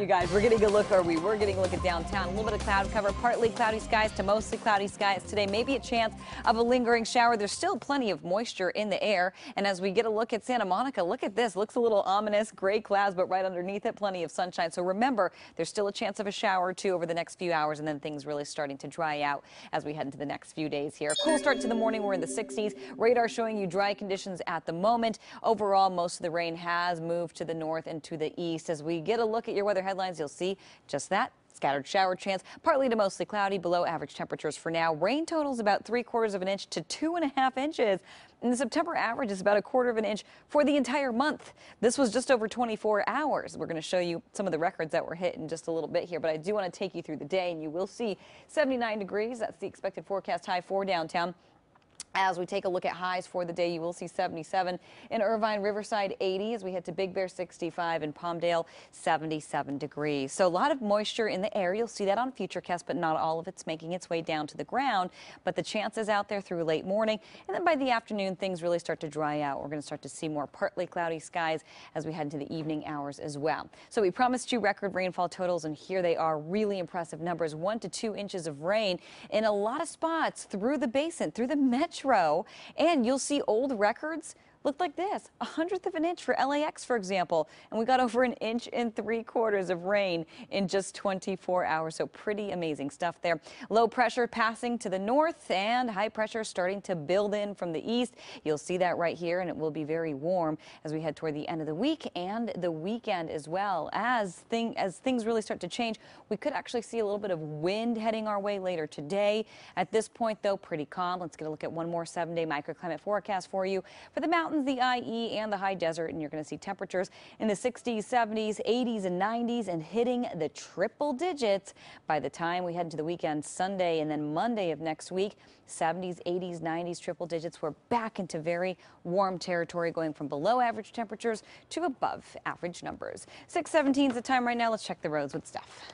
You guys, we're getting a look, or we were getting a look at downtown. A little bit of cloud cover, partly cloudy skies to mostly cloudy skies today. Maybe a chance of a lingering shower. There's still plenty of moisture in the air. And as we get a look at Santa Monica, look at this. Looks a little ominous, gray clouds, but right underneath it, plenty of sunshine. So remember, there's still a chance of a shower or two over the next few hours, and then things really starting to dry out as we head into the next few days here. Cool start to the morning. We're in the 60s. Radar showing you dry conditions at the moment. Overall, most of the rain has moved to the north and to the east. As we get a look at your weather headlines, you'll see just that. Scattered shower chance, partly to mostly cloudy, below average temperatures for now. Rain totals about three quarters of an inch to two and a half inches. And the September average is about a quarter of an inch for the entire month. This was just over 24 hours. We're going to show you some of the records that were hit in just a little bit here, but I do want to take you through the day and you will see 79 degrees. That's the expected forecast high for downtown. As we take a look at highs for the day, you will see 77 in Irvine, Riverside 80 as we head to Big Bear 65 in Palmdale 77 degrees. So a lot of moisture in the air. You'll see that on Futurecast, but not all of it's making its way down to the ground. But the chances out there through late morning and then by the afternoon, things really start to dry out. We're going to start to see more partly cloudy skies as we head into the evening hours as well. So we promised you record rainfall totals and here they are really impressive numbers. One to two inches of rain in a lot of spots through the basin, through the metro row, and you'll see old records, looked like this, a hundredth of an inch for LAX, for example. And we got over an inch and three quarters of rain in just 24 hours. So pretty amazing stuff there. Low pressure passing to the north and high pressure starting to build in from the east. You'll see that right here and it will be very warm as we head toward the end of the week and the weekend as well. As, thing, as things really start to change, we could actually see a little bit of wind heading our way later today. At this point, though, pretty calm. Let's get a look at one more seven day microclimate forecast for you. For the mountains, mountains, the IE, and the high desert, and you're going to see temperatures in the 60s, 70s, 80s, and 90s, and hitting the triple digits by the time we head into the weekend Sunday and then Monday of next week. 70s, 80s, 90s, triple digits. We're back into very warm territory, going from below average temperatures to above average numbers. 617 is the time right now. Let's check the roads with Steph.